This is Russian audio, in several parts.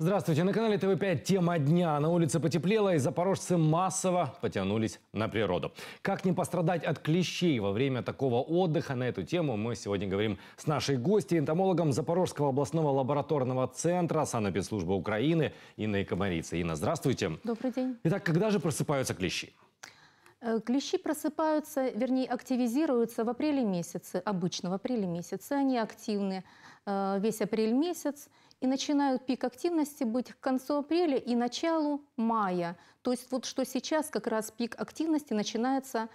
Здравствуйте, на канале ТВ5 «Тема дня». На улице потеплело, и запорожцы массово потянулись на природу. Как не пострадать от клещей во время такого отдыха? На эту тему мы сегодня говорим с нашей гостью, энтомологом Запорожского областного лабораторного центра Санэпидслужбы Украины Инной Комарицей. Инна, здравствуйте. Добрый день. Итак, когда же просыпаются клещи? Э, клещи просыпаются, вернее, активизируются в апреле месяце, обычно в апреле месяце. Они активны Э, весь апрель месяц, и начинают пик активности быть к концу апреля и началу мая. То есть вот что сейчас как раз пик активности начинается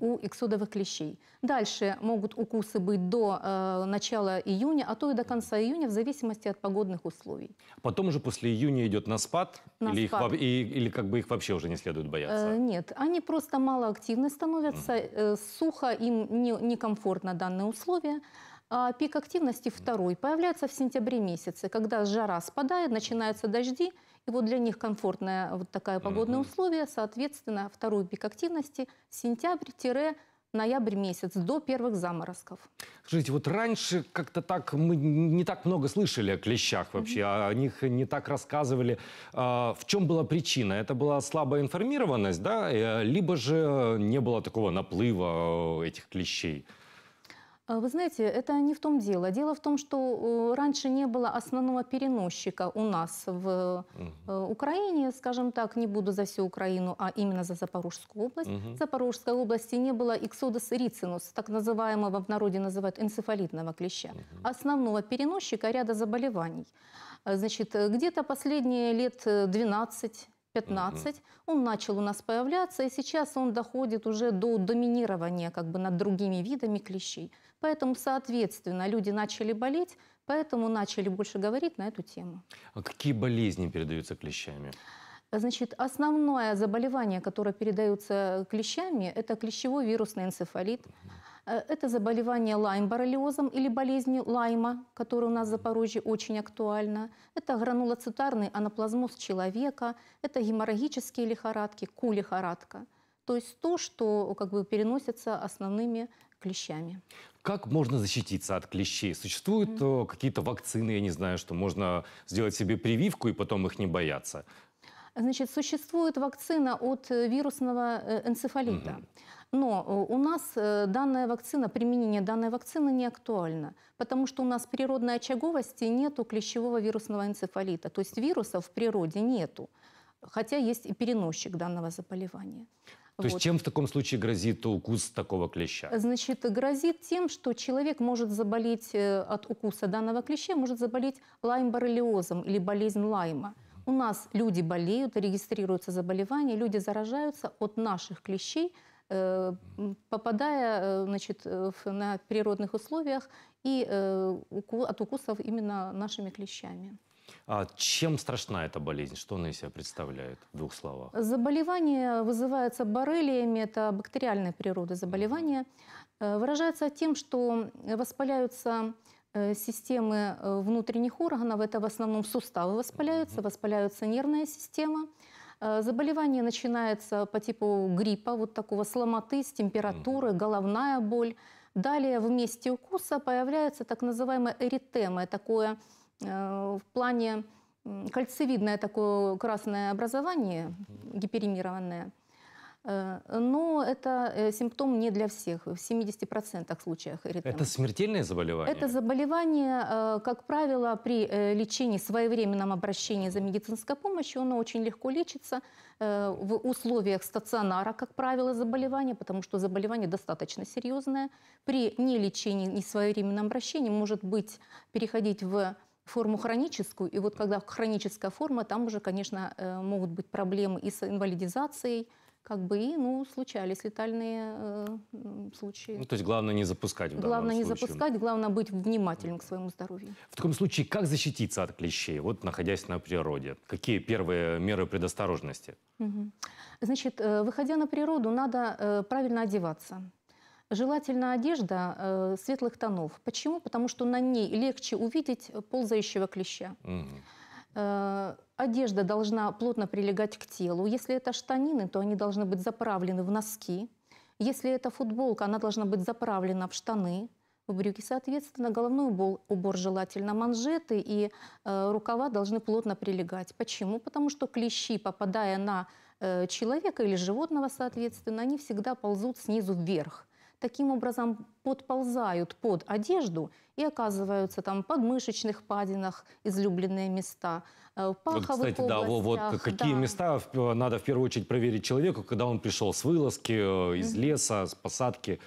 у эксодовых клещей. Дальше могут укусы быть до э, начала июня, а то и до конца июня, в зависимости от погодных условий. Потом уже после июня идет на спад? На или, спад. Их, и, или как бы их вообще уже не следует бояться? Э, нет, они просто малоактивны становятся, э, сухо, им некомфортно не, не данные условия а пик активности второй появляется в сентябре месяце, когда жара спадает, начинаются дожди, и вот для них комфортное вот такое погодное mm условие, соответственно, второй пик активности сентябрь-сентябрь ноябрь месяц, до первых заморозков. Скажите, вот раньше как-то так мы не так много слышали о клещах вообще, mm-hmm. о них не так рассказывали. А, в чем была причина? Это была слабая информированность, да? Э, либо же не было такого наплыва э, этих клещей? А, вы знаете, это не в том дело. Дело в том, что э, раньше не было основного переносчика у нас в э, Украине, скажем так, не буду за всю Украину, а именно за Запорожскую область. Угу. В Запорожской области не было иксодос рицинус, так называемого в народе называют энцефалитного клеща, угу. основного переносчика ряда заболеваний. Э, значит, где-то последние лет 12 15. Угу. Он начал у нас появляться, и сейчас он доходит уже до доминирования как бы над другими видами клещей. Поэтому, соответственно, люди начали болеть, поэтому начали больше говорить на эту тему. А какие болезни передаются клещами? Значит, основное заболевание, которое передается клещами, это клещевой вирусный энцефалит. Угу Э, это заболевание лайм-боррелиозом или болезнью лайма, которая у нас в Запорожье очень актуальна. Это гранулоцитарный анаплазмоз человека, это геморрагические лихорадки, кулихорадка. То есть то, что как бы переносится основными клещами. Как можно защититься от клещей? Существуют mm. -hmm. какие-то вакцины, я не знаю, что можно сделать себе прививку и потом их не бояться? Значит, существует вакцина от э, вирусного э, энцефалита. Угу. Но э, у нас данная вакцина, применение данной вакцины не актуально, потому что у нас природной очаговости нету клещевого вирусного энцефалита. То есть вируса в природе нету, хотя есть и переносчик данного заболевания. То вот. есть чем в таком случае грозит укус такого клеща? Значит, грозит тем, что человек может заболеть от укуса данного клеща, может заболеть лайм или болезнь лайма. У нас люди болеют, регистрируются заболевания, люди заражаются от наших клещей, э, попадая э, значит, на природных условиях и э, от укусов именно нашими клещами. А чем страшна эта болезнь? Что она из себя представляет в двух словах? Заболевание вызывается боррелиями, это бактериальная природа заболевания. Выражается тем, что воспаляются Э, системы э, внутренних органов, это в основном суставы воспаляются, воспаляется нервная система. Э, заболевание начинается по типу гриппа, вот такого сломоты, с температуры, головная боль. Далее в месте укуса появляется так называемая эритема, такое в плане кольцевидное такое красное образование гиперемированное – Э, но это э, симптом не для всех, в 70% случаях эритема. Это смертельное заболевание? Это заболевание, э, как правило, при лечении, своевременном обращении за медицинской помощью, оно очень легко лечится в условиях стационара, как правило, заболевания, потому что заболевание достаточно серьезное. При нелечении, несвоевременном обращении может быть переходить в форму хроническую, и вот когда хроническая форма, там уже, конечно, могут быть проблемы и с инвалидизацией, как бы и, ну, случались летальные э, случаи. Ну, то есть главное не запускать в Главное не случае. запускать, главное быть внимательным к своему здоровью. В таком случае как защититься от клещей, вот находясь на природе? Какие первые меры предосторожности? Угу. Значит, э, выходя на природу, надо э, правильно одеваться. Желательно одежда э, светлых тонов. Почему? Потому что на ней легче увидеть ползающего клеща. Угу. Э, одежда должна плотно прилегать к телу. Если это штанины, то они должны быть заправлены в носки. Если это футболка, она должна быть заправлена в штаны, в брюки. Соответственно, головной убор, убор желательно, манжеты и э, рукава должны плотно прилегать. Почему? Потому что клещи, попадая на э, человека или животного, соответственно, они всегда ползут снизу вверх таким образом подползают под одежду и оказываются там в подмышечных падинах излюбленные места, э, в паховых вот, кстати, областях. Да, вот какие да. места надо в первую очередь проверить человеку, когда он пришел с вылазки, э, из леса, с посадки?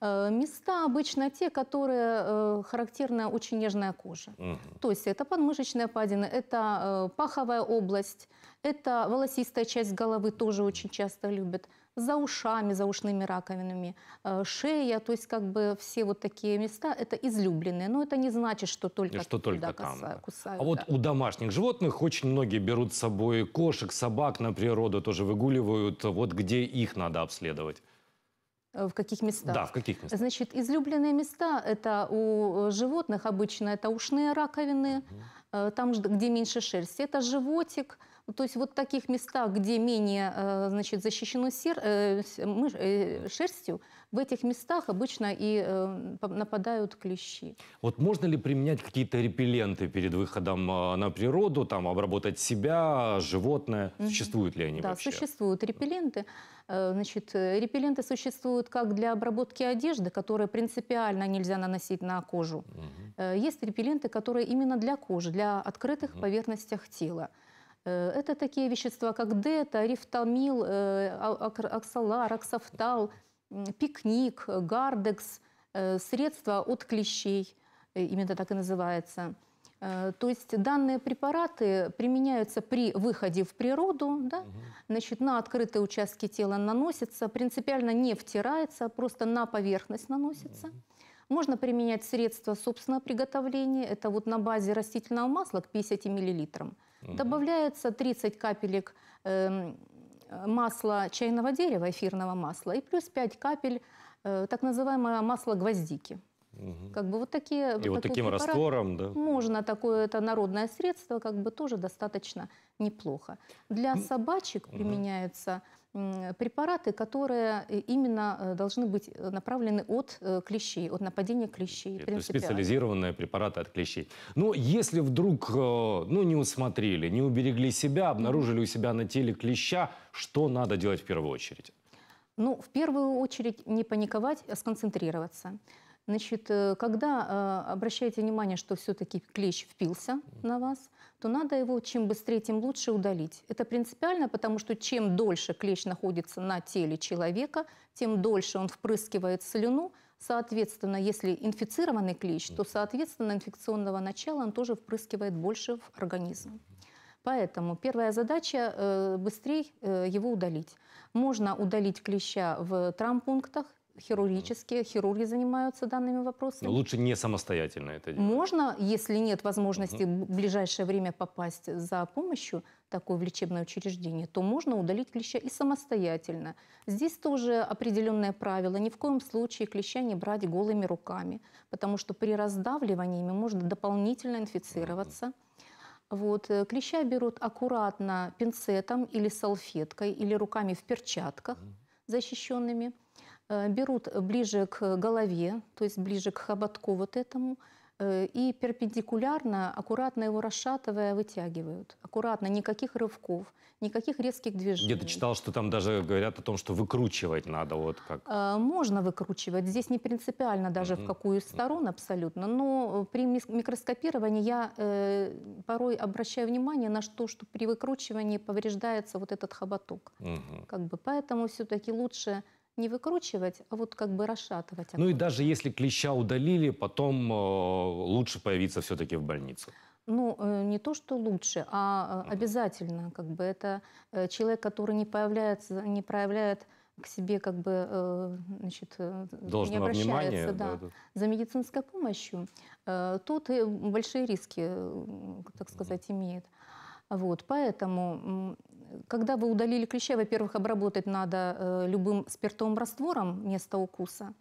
Э, места обычно те, которые характерна очень нежная кожа. Угу. То есть это подмышечная падина, это паховая область, это волосистая часть головы тоже очень часто любят за ушами, за ушными раковинами, э, шея, то есть как бы все вот такие места, это излюбленные, но это не значит, что только, что только там. Кусают, А да. вот у домашних животных очень многие берут с собой кошек, собак на природу, тоже выгуливают, вот где их надо обследовать. Э, в каких местах? Да, в каких местах. Значит, излюбленные места это у э, животных обычно это ушные раковины, угу. там, где меньше шерсти. Это животик, ну, то есть вот в таких местах, где менее э, значит, защищено сер... Э, э, шерстью, в этих местах обычно и нападают клещи. Вот можно ли применять какие-то репелленты перед выходом а, на природу, там обработать себя, животное? Существуют ли они да, вообще? Да, существуют репелленты. Значит, репелленты существуют как для обработки одежды, которые принципиально нельзя наносить на кожу. Угу. Есть репелленты, которые именно для кожи, для открытых угу. поверхностях тела. Э, это такие вещества, как дета, рифтамил, оксалар, э, а, оксафтал, пикник, гардекс, э, средства от клещей, именно так и называется. То есть данные препараты применяются при выходе в природу, да? значит, на открытые участки тела наносятся, принципиально не втирается, просто на поверхность наносится. Можно применять средства собственного приготовления, это вот на базе растительного масла к 50 миллилитрам. Добавляется 30 капелек э, масла чайного дерева, эфирного масла, и плюс 5 капель э, так называемого масла гвоздики. Угу. Как бы вот такие. И вот, вот таким раствором, да? Можно такое, это народное средство, как бы тоже достаточно неплохо. Для собачек угу. применяется препараты, которые э, именно э, должны быть э, направлены от клещей, от нападения клещей. Это специализированные препараты от клещей. Но если вдруг ну, не усмотрели, не уберегли себя, обнаружили у себя на теле клеща, что надо делать в первую очередь? Ну, в первую очередь не паниковать, а сконцентрироваться. Значит, э, когда э, обращаете внимание, что все-таки клещ впился на вас, то надо его чем быстрее, тем лучше удалить. Это принципиально, потому что чем дольше клещ находится на теле человека, тем дольше он впрыскивает слюну. Соответственно, если инфицированный клещ, то, соответственно, инфекционного начала он тоже впрыскивает больше в организм. Поэтому первая задача э, – быстрее э, его удалить. Можно удалить клеща в травмпунктах, хирургически, хирурги занимаются данными вопросами. Но лучше не самостоятельно это делать. Можно, если нет возможности угу. в ближайшее время попасть за помощью такое в лечебное учреждение, то можно удалить клеща и самостоятельно. Здесь тоже определенное правило. Ни в коем случае клеща не брать голыми руками, потому что при раздавливании можно дополнительно инфицироваться. Угу. Вот. Э, клеща берут аккуратно пинцетом или салфеткой, или руками в перчатках защищенными. Э, берут ближе к голове, то есть ближе к хоботку вот этому. Э, и перпендикулярно, аккуратно его расшатывая, вытягивают. Аккуратно, никаких рывков, никаких резких движений. Где-то читал, что там даже говорят о том, что выкручивать надо. Вот как. Э, можно выкручивать. Здесь не принципиально даже mm-hmm. в какую сторону абсолютно. Но при микроскопировании я э, порой обращаю внимание на то, что при выкручивании повреждается вот этот хоботок. Mm-hmm. Как бы. Поэтому все-таки лучше не выкручивать, а вот как бы расшатывать. Оттуда. Ну и даже если клеща удалили, потом э, лучше появиться все-таки в больнице. Ну, э, не то, что лучше, а э, обязательно, как бы, это э, человек, который не появляется, не проявляет к себе, как бы, значит, Должного не обращается внимания, да, да, да. за медицинской помощью, тут и большие риски, так сказать, имеет. Вот, поэтому когда вы удалили клеща, во-первых, обработать надо э, любым спиртовым раствором место укуса.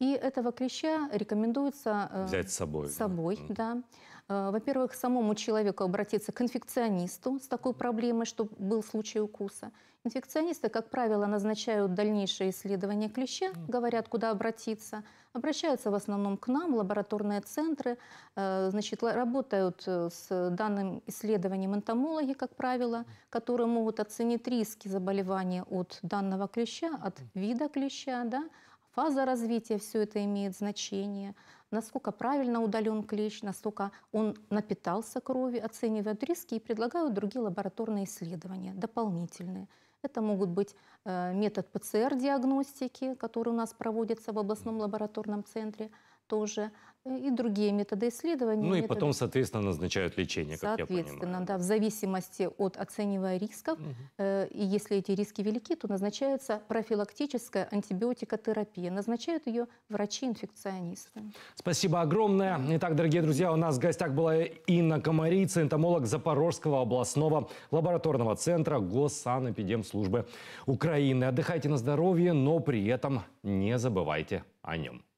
И этого клеща рекомендуется э, взять с собой. С собой, да. да. Э, во-первых, самому человеку обратиться к инфекционисту с такой проблемой, чтобы был случай укуса. Инфекционисты, как правило, назначают дальнейшее исследование клеща, говорят, куда обратиться. Обращаются в основном к нам, лабораторные центры, э, значит, работают с данным исследованием энтомологи, как правило, которые могут оценить риски заболевания от данного клеща, от вида клеща, да, фаза развития, все это имеет значение, насколько правильно удален клещ, насколько он напитался кровью, оценивают риски и предлагают другие лабораторные исследования, дополнительные. Это могут быть э, метод ПЦР-диагностики, который у нас проводится в областном лабораторном центре тоже, Э, и другие методы исследования. Ну и методы... потом, соответственно, назначают лечение, как я понимаю. Соответственно, да, в зависимости от оценивая рисков. Угу. Э, и если эти риски велики, то назначается профилактическая антибиотикотерапия. Назначают ее врачи-инфекционисты. Спасибо огромное. Итак, дорогие друзья, у нас в гостях была Инна Комарица, энтомолог Запорожского областного лабораторного центра Госсанэпидемслужбы Украины. Отдыхайте на здоровье, но при этом не забывайте о нем.